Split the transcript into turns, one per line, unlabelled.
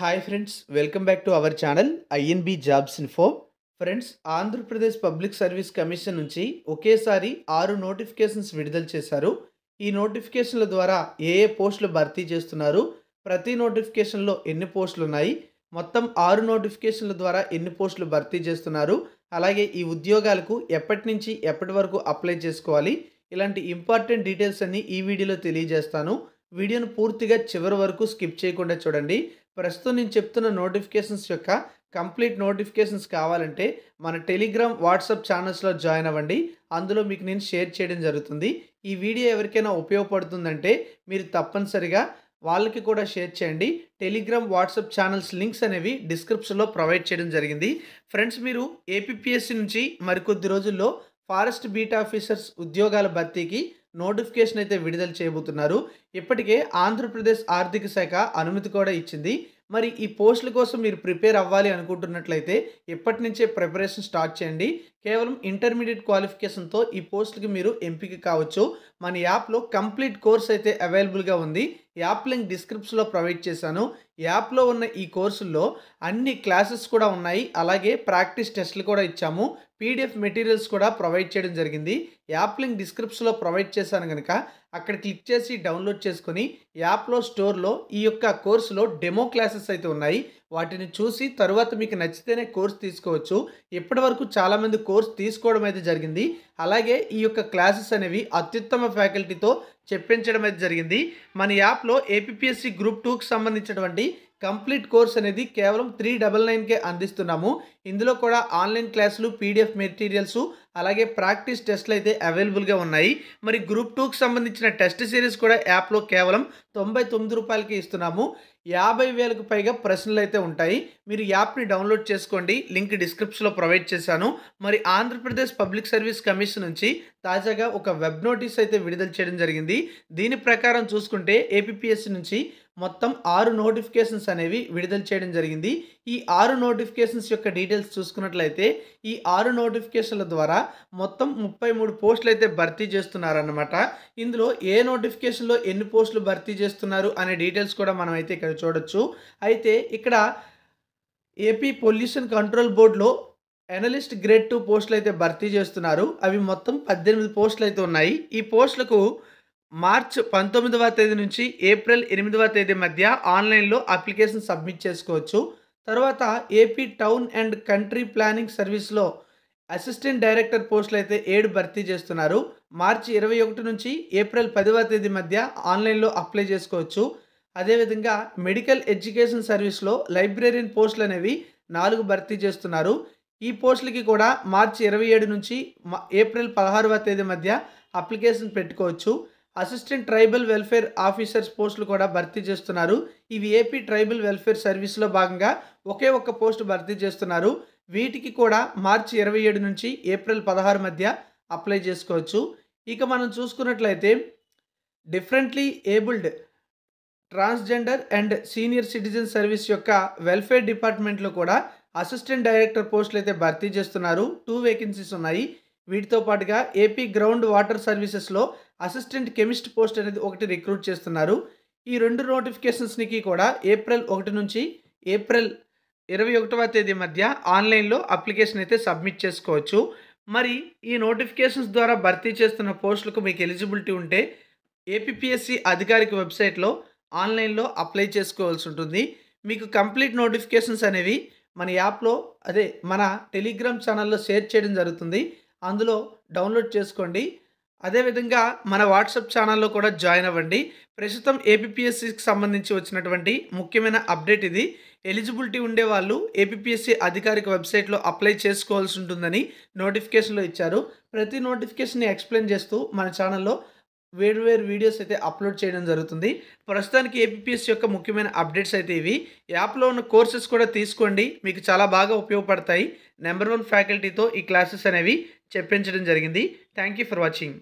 hi friends welcome back to our channel INB jobs info friends Andhra Pradesh public service commission నుంచి ఒకేసారి ఆరు notifications విడుదల చేశారు ఈ నోటిఫికేషన్ల ద్వారా ఏ ఏ పోస్టులు భర్తీ చేస్తున్నారు ప్రతి నోటిఫికేషన్లో ఎన్ని పోస్టులు ఉన్నాయి మొత్తం ఆరు నోటిఫికేషన్ల ద్వారా ఎన్ని పోస్టులు భర్తీ చేస్తున్నారు అలాగే ఈ ఉద్యోగాలకు ఎప్పటి నుంచి ఎప్పటి వరకు అప్లై చేసుకోవాలి ఇలాంటి ఇంపార్టెంట్ డీటెయిల్స్ అన్ని ఈ వీడియోలో తెలియజేస్తాను వీడియోను పూర్తిగా చివరి వరకు స్కిప్ చేయకుండా చూడండి ప్రస్తుతం నేను చెప్తున్న నోటిఫికేషన్స్ యొక్క కంప్లీట్ నోటిఫికేషన్స్ కావాలంటే మన టెలిగ్రామ్ వాట్సాప్ ఛానల్స్లో జాయిన్ అవ్వండి అందులో మీకు నేను షేర్ చేయడం జరుగుతుంది ఈ వీడియో ఎవరికైనా ఉపయోగపడుతుందంటే మీరు తప్పనిసరిగా వాళ్ళకి కూడా షేర్ చేయండి టెలిగ్రామ్ వాట్సాప్ ఛానల్స్ లింక్స్ అనేవి డిస్క్రిప్షన్లో ప్రొవైడ్ చేయడం జరిగింది ఫ్రెండ్స్ మీరు ఏపీపీఎస్సీ నుంచి మరికొద్ది రోజుల్లో ఫారెస్ట్ బీట్ ఆఫీసర్స్ ఉద్యోగాల భర్తీకి నోటిఫికేషన్ అయితే విడుదల చేయబోతున్నారు ఇప్పటికే ఆంధ్రప్రదేశ్ ఆర్థిక శాఖ అనుమతి కూడా ఇచ్చింది మరి ఈ పోస్టుల కోసం మీరు ప్రిపేర్ అవ్వాలి అనుకుంటున్నట్లయితే ఇప్పటి నుంచే ప్రిపరేషన్ స్టార్ట్ చేయండి కేవలం ఇంటర్మీడియట్ క్వాలిఫికేషన్తో ఈ పోస్టులకి మీరు ఎంపిక కావచ్చు మన యాప్లో కంప్లీట్ కోర్స్ అయితే అవైలబుల్గా ఉంది యాప్ లింక్ డిస్క్రిప్షన్లో ప్రొవైడ్ చేశాను యాప్లో ఉన్న ఈ కోర్సుల్లో అన్ని క్లాసెస్ కూడా ఉన్నాయి అలాగే ప్రాక్టీస్ టెస్ట్లు కూడా ఇచ్చాము పీడిఎఫ్ మెటీరియల్స్ కూడా ప్రొవైడ్ చేయడం జరిగింది యాప్ లింక్ డిస్క్రిప్షన్లో ప్రొవైడ్ చేశాను కనుక అక్కడ క్లిక్ చేసి డౌన్లోడ్ చేసుకుని యాప్లో స్టోర్లో ఈ యొక్క కోర్సులో డెమో క్లాసెస్ అయితే ఉన్నాయి వాటిని చూసి తరువాత మీకు నచ్చితేనే కోర్స్ తీసుకోవచ్చు ఇప్పటి వరకు చాలామంది కోర్స్ తీసుకోవడం అయితే జరిగింది అలాగే ఈ యొక్క క్లాసెస్ అనేవి అత్యుత్తమ ఫ్యాకల్టీతో చెప్పించడం అయితే జరిగింది మన యాప్లో ఏపీఎస్సి గ్రూప్ టూకి సంబంధించినటువంటి కంప్లీట్ కోర్స్ అనేది కేవలం త్రీ డబల్ నైన్కే అందిస్తున్నాము ఇందులో కూడా ఆన్లైన్ క్లాసులు పీడిఎఫ్ మెటీరియల్స్ అలాగే ప్రాక్టీస్ టెస్ట్లు అయితే అవైలబుల్గా ఉన్నాయి మరి గ్రూప్ టూకి సంబంధించిన టెస్ట్ సిరీస్ కూడా యాప్లో కేవలం తొంభై తొమ్మిది రూపాయలకి ఇస్తున్నాము యాభై వేలకు పైగా ప్రశ్నలు అయితే ఉంటాయి మీరు యాప్ని డౌన్లోడ్ చేసుకోండి లింక్ డిస్క్రిప్షన్లో ప్రొవైడ్ చేశాను మరి ఆంధ్రప్రదేశ్ పబ్లిక్ సర్వీస్ కమిషన్ నుంచి తాజాగా ఒక వెబ్ నోటీస్ అయితే విడుదల చేయడం జరిగింది దీని ప్రకారం చూసుకుంటే ఏపీపీఎస్సీ నుంచి మొత్తం ఆరు నోటిఫికేషన్స్ అనేవి విడుదల చేయడం జరిగింది ఈ ఆరు నోటిఫికేషన్స్ యొక్క డీటెయిల్స్ చూసుకున్నట్లయితే ఈ ఆరు నోటిఫికేషన్ల ద్వారా మొత్తం ముప్పై మూడు పోస్టులు అయితే భర్తీ చేస్తున్నారన్నమాట ఇందులో ఏ నోటిఫికేషన్లో ఎన్ని పోస్టులు భర్తీ చేస్తున్నారు అనే డీటెయిల్స్ కూడా మనం అయితే ఇక్కడ చూడొచ్చు అయితే ఇక్కడ ఏపీ పొల్యూషన్ కంట్రోల్ బోర్డులో ఎనలిస్ట్ గ్రేడ్ టూ పోస్టులు అయితే భర్తీ చేస్తున్నారు అవి మొత్తం పద్దెనిమిది పోస్టులు అయితే ఉన్నాయి ఈ పోస్టులకు మార్చ్ పంతొమ్మిదవ తేదీ నుంచి ఏప్రిల్ ఎనిమిదవ తేదీ మధ్య ఆన్లైన్లో అప్లికేషన్ సబ్మిట్ చేసుకోవచ్చు తర్వాత AP town and country planning సర్వీస్లో అసిస్టెంట్ డైరెక్టర్ పోస్టులు అయితే ఏడు భర్తీ చేస్తున్నారు మార్చి ఇరవై ఒకటి నుంచి ఏప్రిల్ పదవ తేదీ మధ్య ఆన్లైన్లో అప్లై చేసుకోవచ్చు అదేవిధంగా మెడికల్ ఎడ్యుకేషన్ సర్వీస్లో లైబ్రరీన్ పోస్టులు అనేవి నాలుగు భర్తీ చేస్తున్నారు ఈ పోస్టులకి కూడా మార్చి ఇరవై ఏడు నుంచి ఏప్రిల్ పదహారవ తేదీ మధ్య అప్లికేషన్ పెట్టుకోవచ్చు అసిస్టెంట్ ట్రైబల్ వెల్ఫేర్ ఆఫీసర్స్ పోస్టులు కూడా భర్తీ చేస్తున్నారు ఇవి ఏపీ ట్రైబల్ వెల్ఫేర్ సర్వీస్లో భాగంగా ఒకే ఒక్క పోస్టు భర్తీ చేస్తున్నారు వీటికి కూడా మార్చి ఇరవై ఏడు నుంచి ఏప్రిల్ పదహారు మధ్య అప్లై చేసుకోవచ్చు ఇక మనం చూసుకున్నట్లయితే differently abled transgender and senior citizen service యొక్క వెల్ఫేర్ డిపార్ట్మెంట్లో కూడా అసిస్టెంట్ డైరెక్టర్ పోస్టులు అయితే భర్తీ చేస్తున్నారు టూ వేకెన్సీస్ ఉన్నాయి వీటితో పాటుగా ఏపీ గ్రౌండ్ వాటర్ సర్వీసెస్లో అసిస్టెంట్ కెమిస్ట్ పోస్ట్ అనేది ఒకటి రిక్రూట్ చేస్తున్నారు ఈ రెండు నోటిఫికేషన్స్కి కూడా ఏప్రిల్ ఒకటి నుంచి ఏప్రిల్ ఇరవై ఒకటవ తేదీ మధ్య ఆన్లైన్లో అప్లికేషన్ అయితే సబ్మిట్ చేసుకోవచ్చు మరి ఈ నోటిఫికేషన్స్ ద్వారా భర్తీ చేస్తున్న పోస్టులకు మీకు ఎలిజిబిలిటీ ఉంటే ఏపీఎస్సి అధికారిక వెబ్సైట్లో ఆన్లైన్లో అప్లై చేసుకోవాల్సి ఉంటుంది మీకు కంప్లీట్ నోటిఫికేషన్స్ అనేవి మన యాప్లో అదే మన టెలిగ్రామ్ ఛానల్లో షేర్ చేయడం జరుగుతుంది అందులో డౌన్లోడ్ చేసుకోండి అదేవిధంగా మన వాట్సాప్ ఛానల్లో కూడా జాయిన్ అవ్వండి ప్రస్తుతం ఏపీఎస్సికి సంబంధించి వచ్చినటువంటి ముఖ్యమైన అప్డేట్ ఇది ఎలిజిబిలిటీ ఉండే వాళ్ళు ఏపీఎస్సి అధికారిక వెబ్సైట్లో అప్లై చేసుకోవాల్సి ఉంటుందని నోటిఫికేషన్లో ఇచ్చారు ప్రతి నోటిఫికేషన్ని ఎక్స్ప్లెయిన్ చేస్తూ మన ఛానల్లో వేరువేరు వీడియోస్ అయితే అప్లోడ్ చేయడం జరుగుతుంది ప్రస్తుతానికి ఏపీఎస్సి యొక్క ముఖ్యమైన అప్డేట్స్ అయితే ఇవి యాప్లో ఉన్న కోర్సెస్ కూడా తీసుకోండి మీకు చాలా బాగా ఉపయోగపడతాయి నెంబర్ వన్ ఫ్యాకల్టీతో ఈ క్లాసెస్ అనేవి చెప్పించడం జరిగింది థ్యాంక్ యూ ఫర్ వాచింగ్